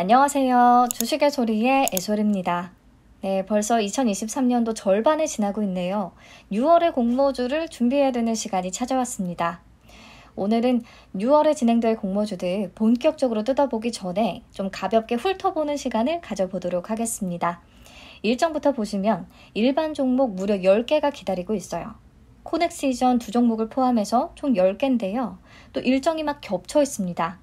안녕하세요. 주식의 소리의 애솔입니다. 네, 벌써 2023년도 절반이 지나고 있네요. 6월의 공모주를 준비해야 되는 시간이 찾아왔습니다. 오늘은 6월에 진행될 공모주들 본격적으로 뜯어보기 전에 좀 가볍게 훑어보는 시간을 가져보도록 하겠습니다. 일정부터 보시면 일반 종목 무려 10개가 기다리고 있어요. 코넥시전 두 종목을 포함해서 총 10개인데요. 또 일정이 막 겹쳐 있습니다.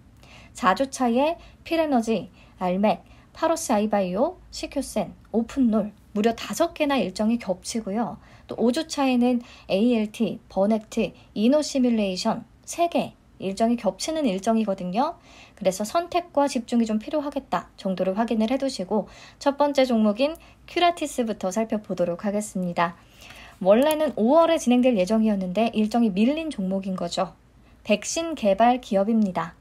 4주차에 필에너지, 알맥, 파로스 아이바이오, 시큐센, 오픈놀 무려 5개나 일정이 겹치고요. 또 5주 차에는 ALT, 버넥트, 이노 시뮬레이션 3개 일정이 겹치는 일정이거든요. 그래서 선택과 집중이 좀 필요하겠다 정도를 확인을 해두시고 첫 번째 종목인 큐라티스부터 살펴보도록 하겠습니다. 원래는 5월에 진행될 예정이었는데 일정이 밀린 종목인 거죠. 백신 개발 기업입니다.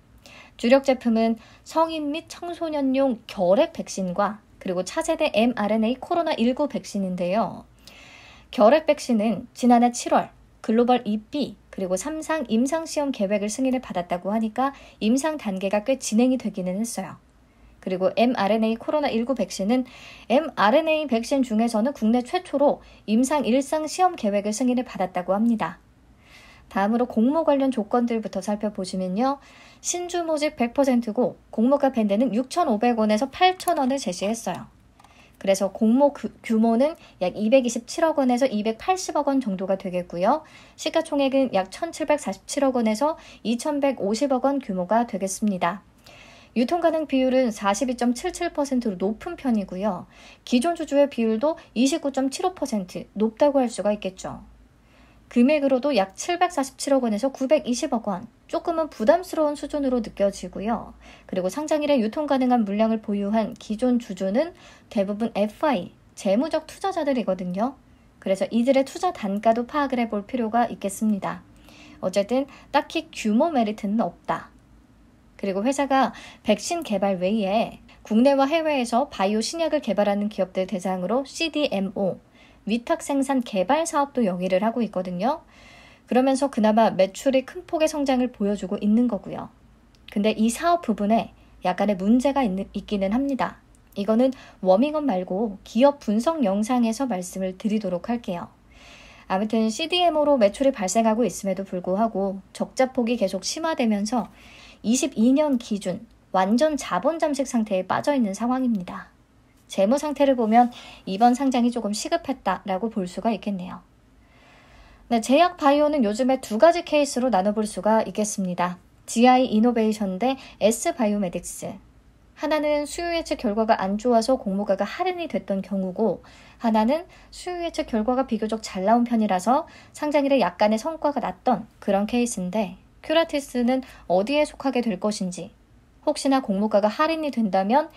주력 제품은 성인 및 청소년용 결핵 백신과 그리고 차세대 mRNA 코로나19 백신인데요. 결핵 백신은 지난해 7월 글로벌 EB 그리고 3상 임상시험 계획을 승인을 받았다고 하니까 임상 단계가 꽤 진행이 되기는 했어요. 그리고 mRNA 코로나19 백신은 mRNA 백신 중에서는 국내 최초로 임상 일상 시험 계획을 승인을 받았다고 합니다. 다음으로 공모 관련 조건들부터 살펴보시면요. 신주 모집 100%고 공모가 밴드는 6,500원에서 8,000원을 제시했어요. 그래서 공모 규, 규모는 약 227억 원에서 280억 원 정도가 되겠고요. 시가총액은 약 1,747억 원에서 2,150억 원 규모가 되겠습니다. 유통 가능 비율은 42.77%로 높은 편이고요. 기존 주주의 비율도 29.75% 높다고 할 수가 있겠죠. 금액으로도 약 747억 원에서 920억 원, 조금은 부담스러운 수준으로 느껴지고요. 그리고 상장일에 유통 가능한 물량을 보유한 기존 주주는 대부분 FI, 재무적 투자자들이거든요. 그래서 이들의 투자 단가도 파악을 해볼 필요가 있겠습니다. 어쨌든 딱히 규모 메리트는 없다. 그리고 회사가 백신 개발 외에 국내와 해외에서 바이오 신약을 개발하는 기업들 대상으로 CDMO, 위탁 생산 개발 사업도 영위를 하고 있거든요. 그러면서 그나마 매출이 큰 폭의 성장을 보여주고 있는 거고요. 근데 이 사업 부분에 약간의 문제가 있 있기는 합니다. 이거는 워밍업 말고 기업 분석 영상에서 말씀을 드리도록 할게요. 아무튼 CDMO로 매출이 발생하고 있음에도 불구하고 적자폭이 계속 심화되면서 22년 기준 완전 자본 잠식 상태에 빠져 있는 상황입니다. 재무 상태를 보면 이번 상장이 조금 시급했다라고 볼 수가 있겠네요. 네, 제약 바이오는 요즘에 두 가지 케이스로 나눠볼 수가 있겠습니다. GI 이노베이션 대 S 바이오메딕스. 하나는 수요 예측 결과가 안 좋아서 공모가가 할인이 됐던 경우고, 하나는 수요 예측 결과가 비교적 잘 나온 편이라서 상장일에 약간의 성과가 났던 그런 케이스인데, 큐라티스는 어디에 속하게 될 것인지, 혹시나 공모가가 할인이 된다면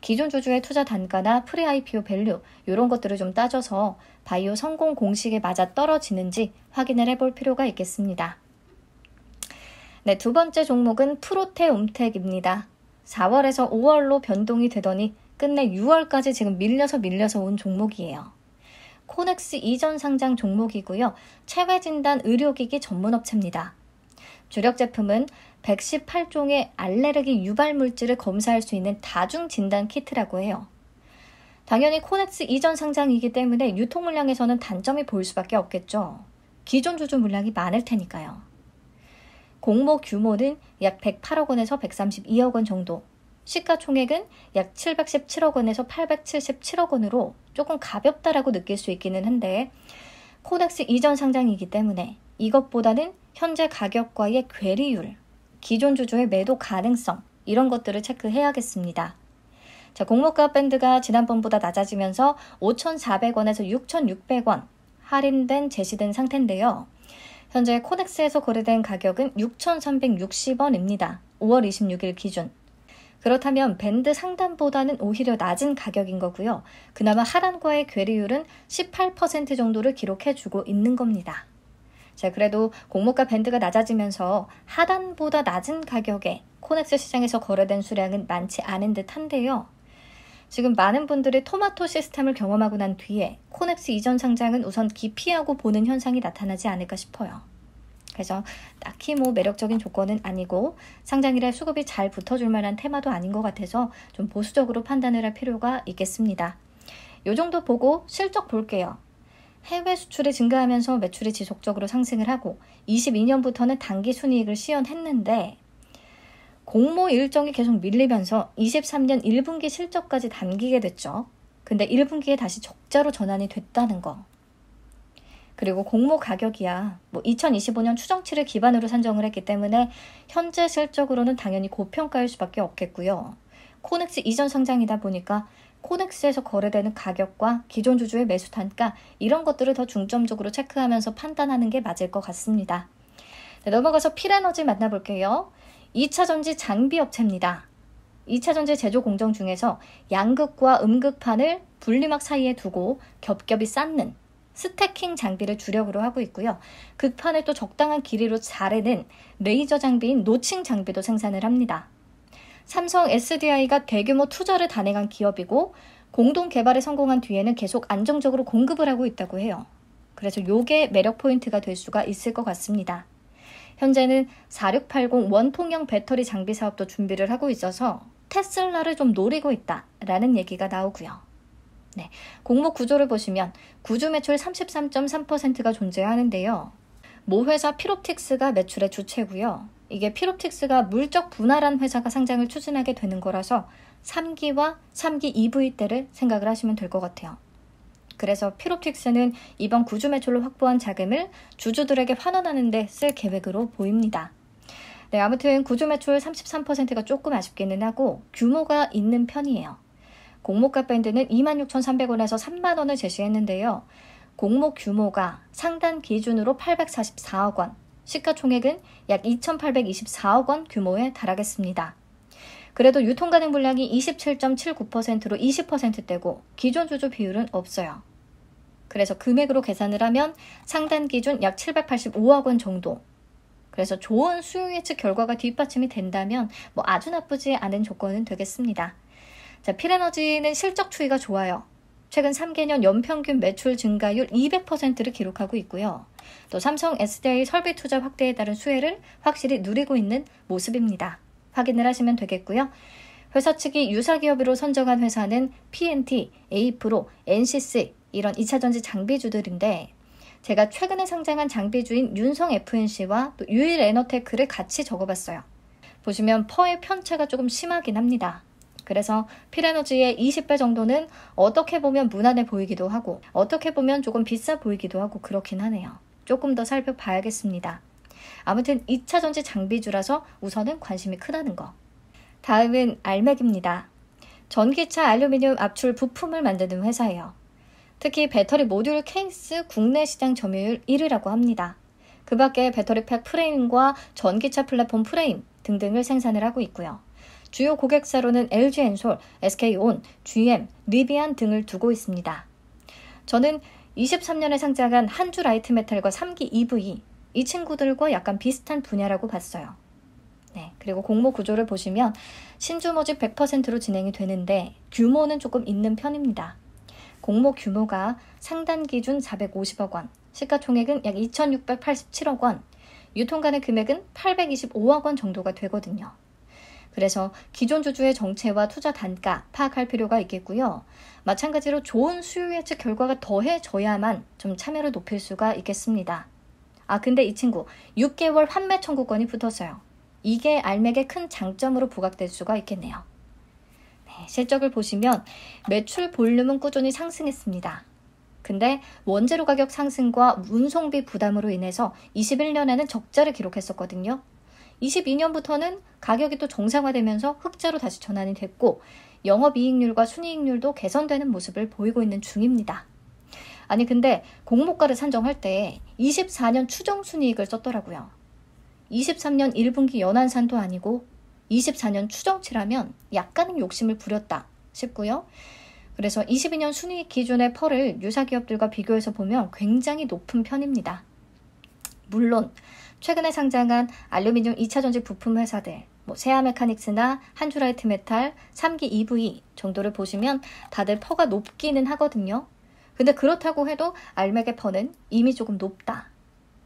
기존 주주의 투자 단가나 프리 IPO 밸류 이런 것들을 좀 따져서 바이오 성공 공식에 맞아 떨어지는지 확인을 해볼 필요가 있겠습니다. 네, 두 번째 종목은 프로테움텍입니다. 4월에서 5월로 변동이 되더니 끝내 6월까지 지금 밀려서 밀려서 온 종목이에요. 코넥스 이전 상장 종목이고요. 체외 진단 의료기기 전문 업체입니다. 주력 제품은 118종의 알레르기 유발 물질을 검사할 수 있는 다중 진단 키트라고 해요. 당연히 코넥스 이전 상장이기 때문에 유통 물량에서는 단점이 보일 수밖에 없겠죠. 기존 주주 물량이 많을 테니까요. 공모 규모는 약 108억 원에서 132억 원 정도, 시가총액은 약 717억 원에서 877억 원으로 조금 가볍다라고 느낄 수 있기는 한데 코넥스 이전 상장이기 때문에 이것보다는 현재 가격과의 괴리율 기존 주주의 매도 가능성 이런 것들을 체크해야겠습니다. 자, 공모가 밴드가 지난번보다 낮아지면서 5,400원에서 6,600원 할인된 제시된 상태인데요. 현재 코넥스에서 거래된 가격은 6,360원입니다. 5월 26일 기준. 그렇다면 밴드 상단보다는 오히려 낮은 가격인 거고요. 그나마 하단과의 괴리율은 18% 정도를 기록해주고 있는 겁니다. 자, 그래도 공모가 밴드가 낮아지면서 하단보다 낮은 가격에 코넥스 시장에서 거래된 수량은 많지 않은 듯 한데요. 지금 많은 분들이 토마토 시스템을 경험하고 난 뒤에 코넥스 이전 상장은 우선 기피하고 보는 현상이 나타나지 않을까 싶어요. 그래서 딱히 뭐 매력적인 조건은 아니고 상장이라 수급이 잘 붙어줄 만한 테마도 아닌 것 같아서 좀 보수적으로 판단을 할 필요가 있겠습니다. 요 정도 보고 실적 볼게요. 해외 수출이 증가하면서 매출이 지속적으로 상승을 하고 22년부터는 단기 순이익을 시연했는데 공모 일정이 계속 밀리면서 23년 1분기 실적까지 담기게 됐죠. 근데 1분기에 다시 적자로 전환이 됐다는 거. 그리고 공모 가격이야 뭐 2025년 추정치를 기반으로 산정을 했기 때문에 현재 실적으로는 당연히 고평가일 수밖에 없겠고요. 코넥스 이전 성장이다 보니까 코넥스에서 거래되는 가격과 기존 주주의 매수 단가 이런 것들을 더 중점적으로 체크하면서 판단하는 게 맞을 것 같습니다. 네, 넘어가서 필에너지 만나볼게요. 2차 전지 장비 업체입니다. 2차 전지 제조 공정 중에서 양극과 음극판을 분리막 사이에 두고 겹겹이 쌓는 스태킹 장비를 주력으로 하고 있고요. 극판을 또 적당한 길이로 자르는 레이저 장비인 노칭 장비도 생산을 합니다. 삼성 SDI가 대규모 투자를 단행한 기업이고 공동 개발에 성공한 뒤에는 계속 안정적으로 공급을 하고 있다고 해요. 그래서 요게 매력 포인트가 될 수가 있을 것 같습니다. 현재는 4680 원통형 배터리 장비 사업도 준비를 하고 있어서 테슬라를 좀 노리고 있다라는 얘기가 나오고요. 네, 공모 구조를 보시면 구주 매출 33.3%가 존재하는데요. 모 회사 피롭틱스가 매출의 주체고요. 이게 피롭틱스가 물적 분할한 회사가 상장을 추진하게 되는 거라서 3기와 3기 EV 때를 생각을 하시면 될 것 같아요. 그래서 피롭틱스는 이번 구주 매출로 확보한 자금을 주주들에게 환원하는 데 쓸 계획으로 보입니다. 네, 아무튼 구주 매출 33%가 조금 아쉽기는 하고 규모가 있는 편이에요. 공모가 밴드는 26,300원에서 3만 원을 제시했는데요. 공모 규모가 상단 기준으로 844억 원, 시가총액은 약 2,824억 원 규모에 달하겠습니다. 그래도 유통 가능 분량이 27.79%로 20%대고 기존 주주 비율은 없어요. 그래서 금액으로 계산을 하면 상단 기준 약 785억 원 정도. 그래서 좋은 수요 예측 결과가 뒷받침이 된다면 뭐 아주 나쁘지 않은 조건은 되겠습니다. 자, 필에너지는 실적 추이가 좋아요. 최근 3개년 연평균 매출 증가율 200%를 기록하고 있고요. 또 삼성 SDI 설비 투자 확대에 따른 수혜를 확실히 누리고 있는 모습입니다. 확인을 하시면 되겠고요. 회사 측이 유사 기업으로 선정한 회사는 PNT, A프로, NCC 이런 2차전지 장비주들인데 제가 최근에 상장한 장비주인 윤성 FNC와 또 유일 에너테크를 같이 적어봤어요. 보시면 퍼의 편차가 조금 심하긴 합니다. 그래서 필에너지의 20배 정도는 어떻게 보면 무난해 보이기도 하고 어떻게 보면 조금 비싸 보이기도 하고 그렇긴 하네요. 조금 더 살펴봐야겠습니다. 아무튼 2차 전지 장비주라서 우선은 관심이 크다는 거. 다음은 알맥입니다. 전기차 알루미늄 압출 부품을 만드는 회사예요. 특히 배터리 모듈 케이스 국내 시장 점유율 1위라고 합니다. 그 밖에 배터리팩 프레임과 전기차 플랫폼 프레임 등등을 생산을 하고 있고요. 주요 고객사로는 LG 엔솔, SK 온, GM, 리비안 등을 두고 있습니다. 저는 23년에 상장한 한주 라이트 메탈과 3기 EV, 이 친구들과 약간 비슷한 분야라고 봤어요. 네, 그리고 공모 구조를 보시면 신주 모집 100%로 진행이 되는데 규모는 조금 있는 편입니다. 공모 규모가 상단 기준 450억 원, 시가총액은 약 2,687억 원, 유통간의 금액은 825억 원 정도가 되거든요. 그래서 기존 주주의 정체와 투자 단가 파악할 필요가 있겠고요. 마찬가지로 좋은 수요 예측 결과가 더해져야만 좀 참여를 높일 수가 있겠습니다. 아, 근데 이 친구 6개월 환매 청구권이 붙었어요. 이게 알맥의 큰 장점으로 부각될 수가 있겠네요. 네, 실적을 보시면 매출 볼륨은 꾸준히 상승했습니다. 근데 원재료 가격 상승과 운송비 부담으로 인해서 21년에는 적자를 기록했었거든요. 22년부터는 가격이 또 정상화되면서 흑자로 다시 전환이 됐고 영업이익률과 순이익률도 개선되는 모습을 보이고 있는 중입니다. 아니 근데 공모가를 산정할 때 24년 추정 순이익을 썼더라고요. 23년 1분기 연한산도 아니고 24년 추정치라면 약간은 욕심을 부렸다 싶고요. 그래서 22년 순이익 기준의 펄을 유사 기업들과 비교해서 보면 굉장히 높은 편입니다. 물론 최근에 상장한 알루미늄 2차 전지 부품 회사들, 뭐 세아 메카닉스나 한주라이트 메탈, 3기 EV 정도를 보시면 다들 퍼가 높기는 하거든요. 근데 그렇다고 해도 알맥의 퍼는 이미 조금 높다.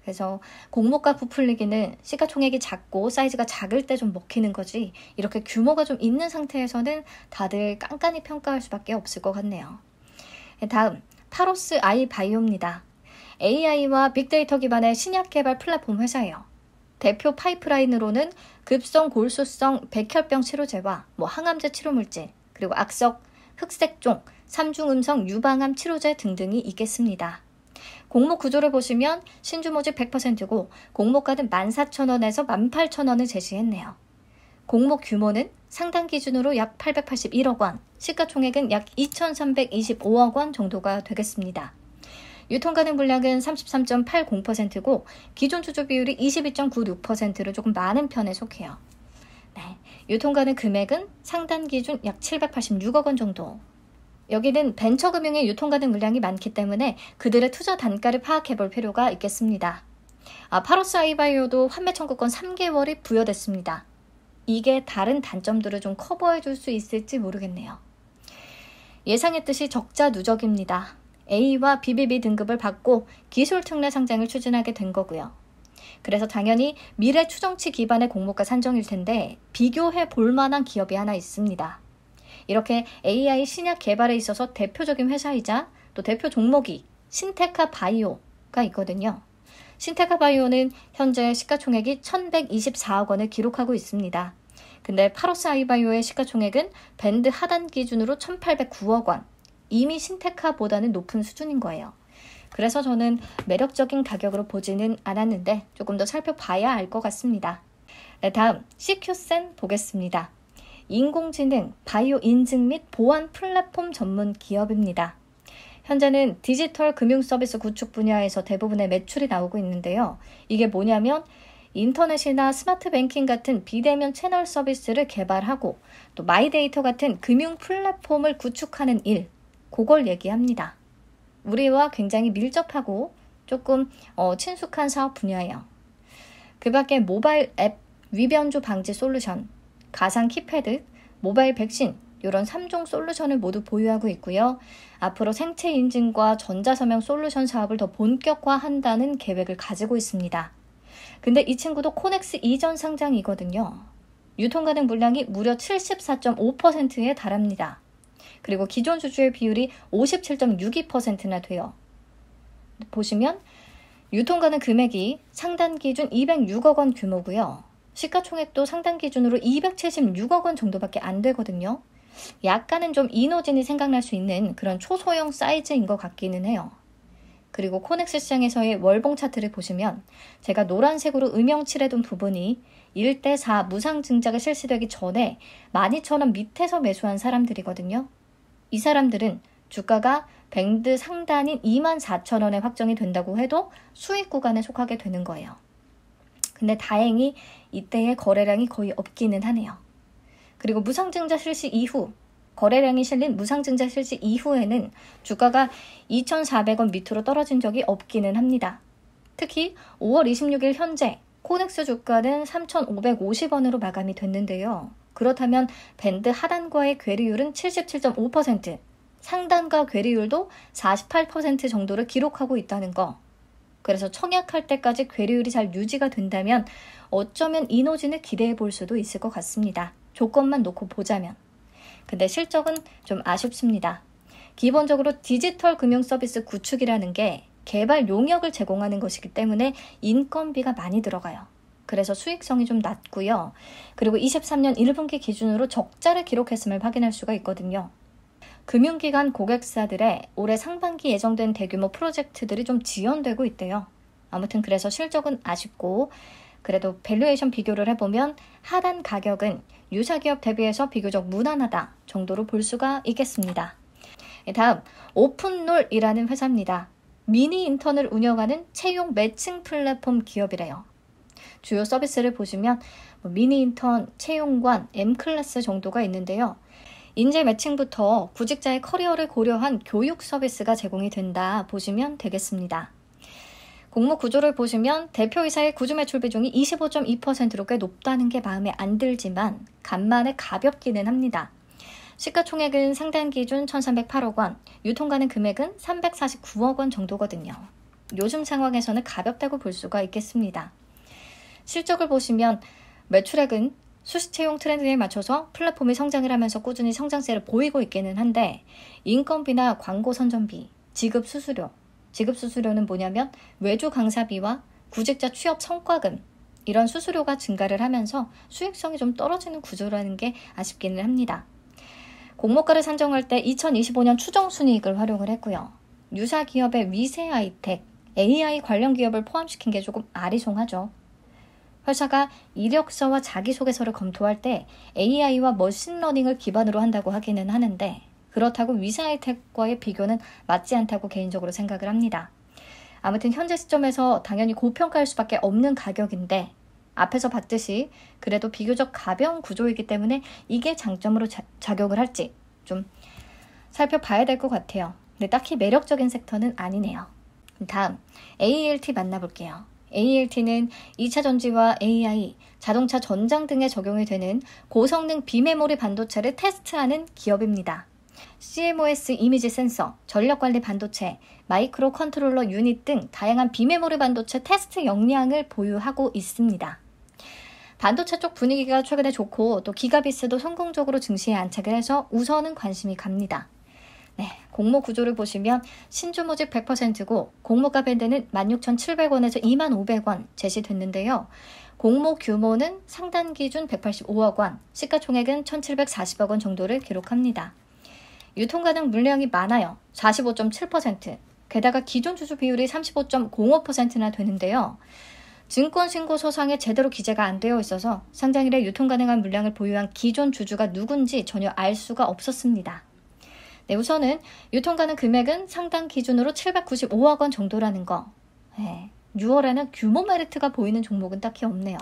그래서 공모가 부풀리기는 시가총액이 작고 사이즈가 작을 때 좀 먹히는 거지 이렇게 규모가 좀 있는 상태에서는 다들 깐깐히 평가할 수밖에 없을 것 같네요. 네, 다음 파로스 아이바이오입니다. AI와 빅데이터 기반의 신약 개발 플랫폼 회사예요. 대표 파이프라인으로는 급성 골수성 백혈병 치료제와 뭐 항암제 치료물질, 그리고 악석, 흑색종, 삼중음성 유방암 치료제 등등이 있겠습니다. 공모 구조를 보시면 신주모집 100%고 공모가는 14,000원에서 18,000원을 제시했네요. 공모 규모는 상당 기준으로 약 881억 원, 시가총액은 약 2,325억 원 정도가 되겠습니다. 유통 가능 물량은 33.80%고 기존 주조 비율이 22.96%로 조금 많은 편에 속해요. 네. 유통 가능 금액은 상단 기준 약 786억 원 정도. 여기는 벤처금융의 유통 가능 물량이 많기 때문에 그들의 투자 단가를 파악해 볼 필요가 있겠습니다. 아, 파로스 아이바이오도 환매 청구권 3개월이 부여됐습니다. 이게 다른 단점들을 좀 커버해 줄 수 있을지 모르겠네요. 예상했듯이 적자 누적입니다. A와 BBB 등급을 받고 기술 특례 상장을 추진하게 된 거고요. 그래서 당연히 미래 추정치 기반의 공모가 산정일 텐데 비교해 볼 만한 기업이 하나 있습니다. 이렇게 AI 신약 개발에 있어서 대표적인 회사이자 또 대표 종목이 신테카 바이오가 있거든요. 신테카 바이오는 현재 시가총액이 1124억 원을 기록하고 있습니다. 근데 파로스 아이바이오의 시가총액은 밴드 하단 기준으로 1809억 원, 이미 신테카보다는 높은 수준인 거예요. 그래서 저는 매력적인 가격으로 보지는 않았는데 조금 더 살펴봐야 알 것 같습니다. 네, 다음 CQ센 보겠습니다. 인공지능, 바이오 인증 및 보안 플랫폼 전문 기업입니다. 현재는 디지털 금융 서비스 구축 분야에서 대부분의 매출이 나오고 있는데요. 이게 뭐냐면 인터넷이나 스마트 뱅킹 같은 비대면 채널 서비스를 개발하고 또 마이데이터 같은 금융 플랫폼을 구축하는 일, 그걸 얘기합니다. 우리와 굉장히 밀접하고 조금 어, 친숙한 사업 분야예요. 그 밖에 모바일 앱 위변조 방지 솔루션, 가상 키패드, 모바일 백신, 이런 3종 솔루션을 모두 보유하고 있고요. 앞으로 생체 인증과 전자서명 솔루션 사업을 더 본격화한다는 계획을 가지고 있습니다. 근데 이 친구도 코넥스 이전 상장이거든요. 유통 가능 물량이 무려 74.5%에 달합니다. 그리고 기존 주주의 비율이 57.62%나 돼요. 보시면 유통가는 금액이 상단 기준 206억 원 규모고요. 시가총액도 상단 기준으로 276억 원 정도밖에 안 되거든요. 약간은 좀 이노진이 생각날 수 있는 그런 초소형 사이즈인 것 같기는 해요. 그리고 코넥스 시장에서의 월봉 차트를 보시면 제가 노란색으로 음영 칠해둔 부분이 1대4 무상 증자가 실시되기 전에 12,000원 밑에서 매수한 사람들이거든요. 이 사람들은 주가가 밴드 상단인 2 4 0 0원에 확정이 된다고 해도 수익 구간에 속하게 되는 거예요. 근데 다행히 이때의 거래량이 거의 없기는 하네요. 그리고 무상증자 실시 이후 거래량이 실린 무상증자 실시 이후에는 주가가 2,400원 밑으로 떨어진 적이 없기는 합니다. 특히 5월 26일 현재 코넥스 주가는 3,550원으로 마감이 됐는데요. 그렇다면 밴드 하단과의 괴리율은 77.5%, 상단과 괴리율도 48% 정도를 기록하고 있다는 거. 그래서 청약할 때까지 괴리율이 잘 유지가 된다면 어쩌면 이노진을 기대해 볼 수도 있을 것 같습니다. 조건만 놓고 보자면. 근데 실적은 좀 아쉽습니다. 기본적으로 디지털 금융 서비스 구축이라는 게 개발 용역을 제공하는 것이기 때문에 인건비가 많이 들어가요. 그래서 수익성이 좀 낮고요. 그리고 23년 1분기 기준으로 적자를 기록했음을 확인할 수가 있거든요. 금융기관 고객사들의 올해 상반기 예정된 대규모 프로젝트들이 좀 지연되고 있대요. 아무튼 그래서 실적은 아쉽고 그래도 밸류에이션 비교를 해보면 하단 가격은 유사 기업 대비해서 비교적 무난하다 정도로 볼 수가 있겠습니다. 예, 다음 오픈롤이라는 회사입니다. 미니 인턴을 운영하는 채용 매칭 플랫폼 기업이래요. 주요 서비스를 보시면 뭐 미니 인턴, 채용관, M 클래스 정도가 있는데요. 인재 매칭부터 구직자의 커리어를 고려한 교육 서비스가 제공이 된다 보시면 되겠습니다. 공모 구조를 보시면 대표이사의 구조 매출 비중이 25.2%로 꽤 높다는 게 마음에 안 들지만 간만에 가볍기는 합니다. 시가총액은 상단 기준 1,308억 원, 유통가는 금액은 349억 원 정도거든요. 요즘 상황에서는 가볍다고 볼 수가 있겠습니다. 실적을 보시면 매출액은 수시 채용 트렌드에 맞춰서 플랫폼이 성장을 하면서 꾸준히 성장세를 보이고 있기는 한데 인건비나 광고 선전비, 지급 수수료, 지급 수수료는 뭐냐면 외주 강사비와 구직자 취업 성과금 이런 수수료가 증가를 하면서 수익성이 좀 떨어지는 구조라는 게 아쉽기는 합니다. 공모가를 산정할 때 2025년 추정 순이익을 활용을 했고요. 유사 기업의 위세 아이텍, AI 관련 기업을 포함시킨 게 조금 아리송하죠. 회사가 이력서와 자기소개서를 검토할 때 AI와 머신러닝을 기반으로 한다고 하기는 하는데 그렇다고 위사이텍과의 비교는 맞지 않다고 개인적으로 생각을 합니다. 아무튼 현재 시점에서 당연히 고평가할 수밖에 없는 가격인데 앞에서 봤듯이 그래도 비교적 가벼운 구조이기 때문에 이게 장점으로 자, 작용을 할지 좀 살펴봐야 될 것 같아요. 근데 딱히 매력적인 섹터는 아니네요. 다음 ALT 만나볼게요. ALT는 2차 전지와 AI, 자동차 전장 등에 적용이 되는 고성능 비메모리 반도체를 테스트하는 기업입니다. CMOS 이미지 센서, 전력관리 반도체, 마이크로 컨트롤러 유닛 등 다양한 비메모리 반도체 테스트 역량을 보유하고 있습니다. 반도체 쪽 분위기가 최근에 좋고 또 기가비스도 성공적으로 증시에 안착을 해서 우선은 관심이 갑니다. 네, 공모 구조를 보시면 신주 모집 100%고 공모가 밴드는 16,700원에서 2만500원 제시됐는데요. 공모 규모는 상단 기준 185억 원, 시가총액은 1,740억 원 정도를 기록합니다. 유통 가능 물량이 많아요. 45.7%. 게다가 기존 주주 비율이 35.05%나 되는데요. 증권 신고서상에 제대로 기재가 안 되어 있어서 상장일에 유통 가능한 물량을 보유한 기존 주주가 누군지 전혀 알 수가 없었습니다. 네, 우선은 유통가는 금액은 상당 기준으로 795억 원 정도라는 거. 네, 6월에는 규모 메리트가 보이는 종목은 딱히 없네요.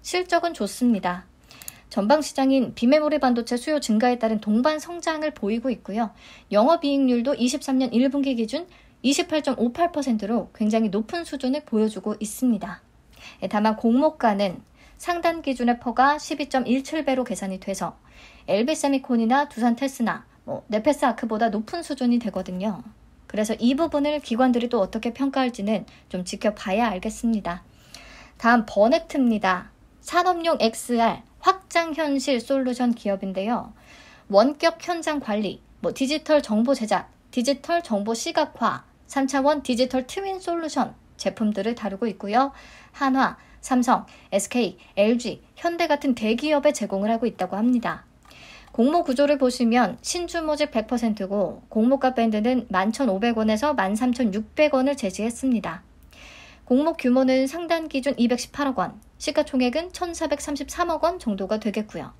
실적은 좋습니다. 전방시장인 비메모리 반도체 수요 증가에 따른 동반 성장을 보이고 있고요. 영업이익률도 23년 1분기 기준 28.58%로 굉장히 높은 수준을 보여주고 있습니다. 네, 다만 공모가는 상단 기준의 퍼가 12.17배로 계산이 돼서 엘비세미콘이나 두산테스나, 뭐 어, 네페스 아크보다 높은 수준이 되거든요. 그래서 이 부분을 기관들이 또 어떻게 평가할지는 좀 지켜봐야 알겠습니다. 다음 버넥트입니다. 산업용 XR 확장 현실 솔루션 기업인데요. 원격 현장 관리, 뭐 디지털 정보 제작, 디지털 정보 시각화, 3차원 디지털 트윈 솔루션 제품들을 다루고 있고요. 한화, 삼성, SK, LG, 현대 같은 대기업에 제공을 하고 있다고 합니다. 공모 구조를 보시면 신주 모집 100%고 공모가 밴드는 11,500원에서 13,600원을 제시했습니다. 공모 규모는 상단 기준 218억 원, 시가총액은 1,433억 원 정도가 되겠고요.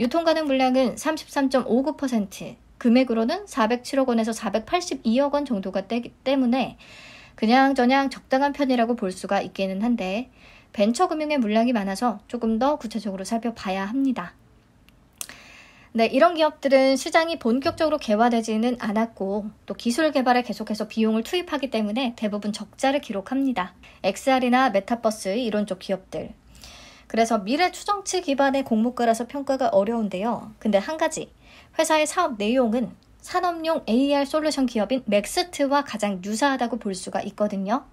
유통 가능 물량은 33.59%, 금액으로는 407억 원에서 482억 원 정도가 되기 때문에 그냥 저냥 적당한 편이라고 볼 수가 있기는 한데 벤처 금융의 물량이 많아서 조금 더 구체적으로 살펴봐야 합니다. 네, 이런 기업들은 시장이 본격적으로 개화되지는 않았고 또 기술 개발에 계속해서 비용을 투입하기 때문에 대부분 적자를 기록합니다. XR이나 메타버스 이런 쪽 기업들. 그래서 미래 추정치 기반의 공모가라서 평가가 어려운데요. 근데 한 가지 회사의 사업 내용은 산업용 AR 솔루션 기업인 맥스트와 가장 유사하다고 볼 수가 있거든요.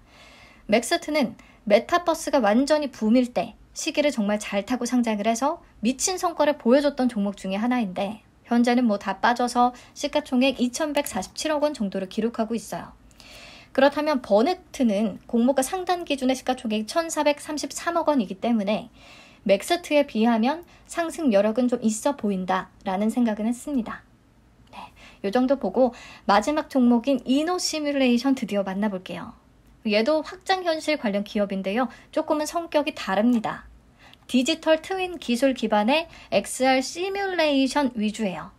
맥스트는 메타버스가 완전히 붐일 때 시기를 정말 잘 타고 성장을 해서 미친 성과를 보여줬던 종목 중의 하나인데 현재는 뭐 다 빠져서 시가총액 2,147억 원 정도를 기록하고 있어요. 그렇다면 버넥트는 공모가 상단 기준의 시가총액 1,433억 원이기 때문에 맥스트에 비하면 상승 여력은 좀 있어 보인다라는 생각은 했습니다. 네, 이 정도 보고 마지막 종목인 이노 시뮬레이션 드디어 만나볼게요. 얘도 확장 현실 관련 기업인데요. 조금은 성격이 다릅니다. 디지털 트윈 기술 기반의 XR 시뮬레이션 위주예요.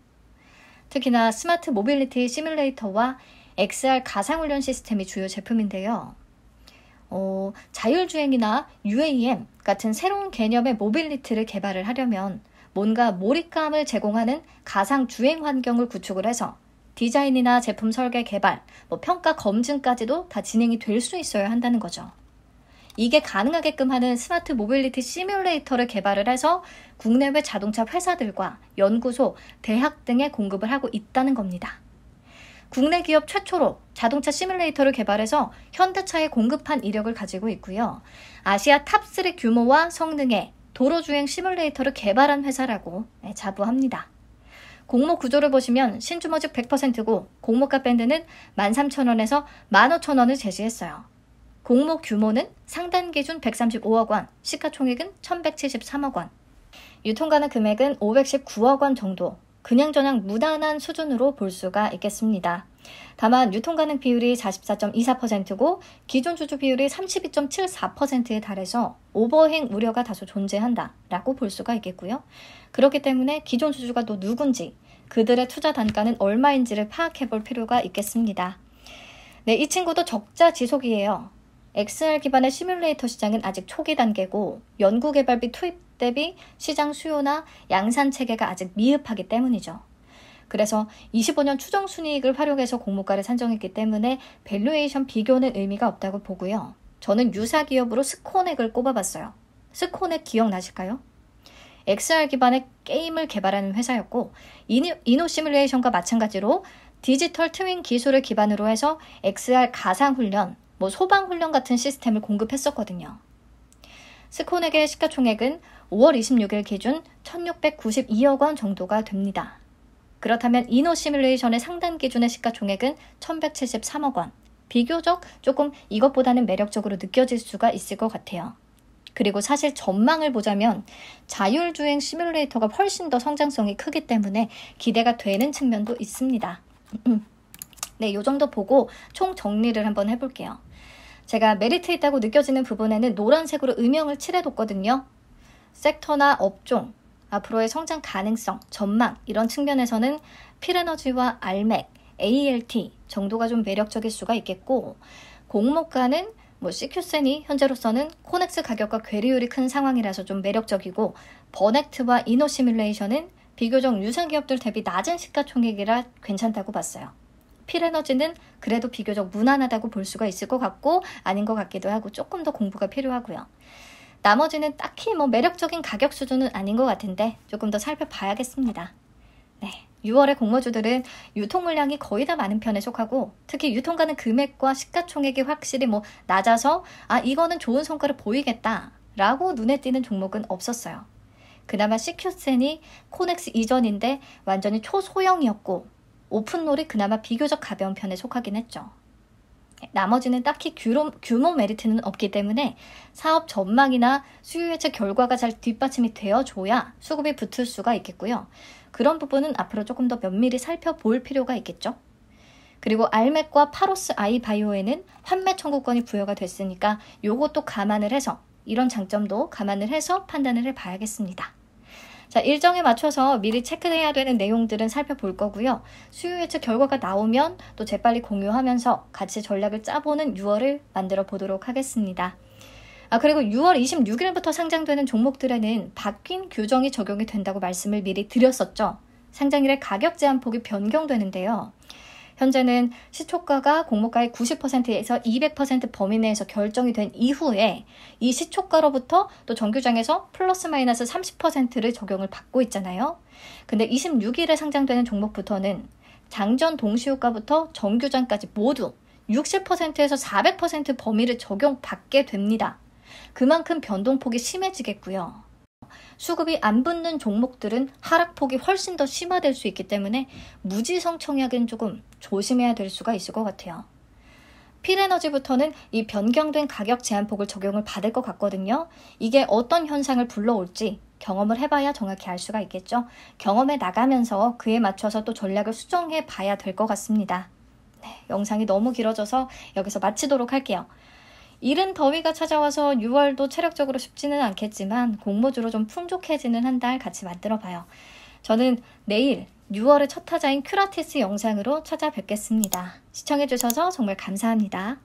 특히나 스마트 모빌리티 시뮬레이터와 XR 가상훈련 시스템이 주요 제품인데요. 어, 자율주행이나 UAM 같은 새로운 개념의 모빌리티를 개발을 하려면 뭔가 몰입감을 제공하는 가상 주행 환경을 구축을 해서 디자인이나 제품 설계 개발, 뭐 평가 검증까지도 다 진행이 될 수 있어야 한다는 거죠. 이게 가능하게끔 하는 스마트 모빌리티 시뮬레이터를 개발을 해서 국내외 자동차 회사들과 연구소, 대학 등에 공급을 하고 있다는 겁니다. 국내 기업 최초로 자동차 시뮬레이터를 개발해서 현대차에 공급한 이력을 가지고 있고요. 아시아 탑3 규모와 성능의 도로주행 시뮬레이터를 개발한 회사라고 네, 자부합니다. 공모 구조를 보시면 신주머지 100%고 공모가 밴드는 13,000원에서 15,000원을 제시했어요. 공모 규모는 상단 기준 135억 원, 시가총액은 1,173억 원. 유통가능 금액은 519억 원 정도, 그냥저냥 무난한 수준으로 볼 수가 있겠습니다. 다만 유통 가능 비율이 44.24%고 기존 주주 비율이 32.74%에 달해서 오버행 우려가 다소 존재한다라고 볼 수가 있겠고요. 그렇기 때문에 기존 주주가 또 누군지 그들의 투자 단가는 얼마인지를 파악해 볼 필요가 있겠습니다. 네, 이 친구도 적자 지속이에요. XR 기반의 시뮬레이터 시장은 아직 초기 단계고 연구개발비 투입 대비 시장 수요나 양산 체계가 아직 미흡하기 때문이죠. 그래서 25년 추정 순이익을 활용해서 공모가를 산정했기 때문에 밸류에이션 비교는 의미가 없다고 보고요. 저는 유사 기업으로 스코넥을 꼽아봤어요. 스코넥 기억나실까요? XR 기반의 게임을 개발하는 회사였고 이노, 이노 시뮬레이션과 마찬가지로 디지털 트윈 기술을 기반으로 해서 XR 가상 훈련, 뭐 소방 훈련 같은 시스템을 공급했었거든요. 스콘에게 시가총액은 5월 26일 기준 1,692억 원 정도가 됩니다. 그렇다면 이노 시뮬레이션의 상단 기준의 시가총액은 1,173억 원. 비교적 조금 이것보다는 매력적으로 느껴질 수가 있을 것 같아요. 그리고 사실 전망을 보자면 자율주행 시뮬레이터가 훨씬 더 성장성이 크기 때문에 기대가 되는 측면도 있습니다. 음, 음. 네, 요 정도 보고 총 정리를 한번 해볼게요. 제가 메리트 있다고 느껴지는 부분에는 노란색으로 음영을 칠해뒀거든요. 섹터나 업종, 앞으로의 성장 가능성, 전망 이런 측면에서는 필에너지와 알맥, ALT 정도가 좀 매력적일 수가 있겠고 공모가는 뭐 CQ센이 현재로서는 코넥스 가격과 괴리율이 큰 상황이라서 좀 매력적이고 버넥트와 이노 시뮬레이션은 비교적 유사 기업들 대비 낮은 시가총액이라 괜찮다고 봤어요. 필에너지는 그래도 비교적 무난하다고 볼 수가 있을 것 같고 아닌 것 같기도 하고 조금 더 공부가 필요하고요. 나머지는 딱히 뭐 매력적인 가격 수준은 아닌 것 같은데 조금 더 살펴봐야겠습니다. 6월의 공모주들은 유통 물량이 거의 다 많은 편에 속하고 특히 유통 가는 금액과 시가총액이 확실히 뭐 낮아서 아 이거는 좋은 성과를 보이겠다라고 눈에 띄는 종목은 없었어요. 그나마 CQ센이 코넥스 이전인데 완전히 초소형이었고 오픈롤이 그나마 비교적 가벼운 편에 속하긴 했죠. 나머지는 딱히 규모, 규모 메리트는 없기 때문에 사업 전망이나 수요 예측 결과가 잘 뒷받침이 되어줘야 수급이 붙을 수가 있겠고요. 그런 부분은 앞으로 조금 더 면밀히 살펴볼 필요가 있겠죠. 그리고 알맥과 파로스 아이바이오에는 환매 청구권이 부여가 됐으니까 요것도 감안을 해서 이런 장점도 감안을 해서 판단을 해봐야겠습니다. 자, 일정에 맞춰서 미리 체크해야 되는 내용들은 살펴볼 거고요. 수요 예측 결과가 나오면 또 재빨리 공유하면서 같이 전략을 짜보는 6월을 만들어 보도록 하겠습니다. 아, 그리고 6월 26일부터 상장되는 종목들에는 바뀐 규정이 적용이 된다고 말씀을 미리 드렸었죠. 상장일에 가격 제한폭이 변경되는데요. 현재는 시초가가 공모가의 90%에서 200% 범위 내에서 결정이 된 이후에 이 시초가로부터 또 정규장에서 플러스 마이너스 30%를 적용을 받고 있잖아요. 근데 26일에 상장되는 종목부터는 장전 동시효과부터 정규장까지 모두 60%에서 400% 범위를 적용받게 됩니다. 그만큼 변동폭이 심해지겠고요. 수급이 안 붙는 종목들은 하락폭이 훨씬 더 심화될 수 있기 때문에 무지성 청약은 조금 조심해야 될 수가 있을 것 같아요. 필에너지부터는 이 변경된 가격 제한폭을 적용을 받을 것 같거든요. 이게 어떤 현상을 불러올지 경험을 해봐야 정확히 알 수가 있겠죠. 경험에 나가면서 그에 맞춰서 또 전략을 수정해 봐야 될 것 같습니다. 네, 영상이 너무 길어져서 여기서 마치도록 할게요. 이른 더위가 찾아와서 6월도 체력적으로 쉽지는 않겠지만 공모주로 좀 풍족해지는 한 달 같이 만들어 봐요. 저는 내일 6월의 첫 타자인 큐라티스 영상으로 찾아뵙겠습니다. 시청해주셔서 정말 감사합니다.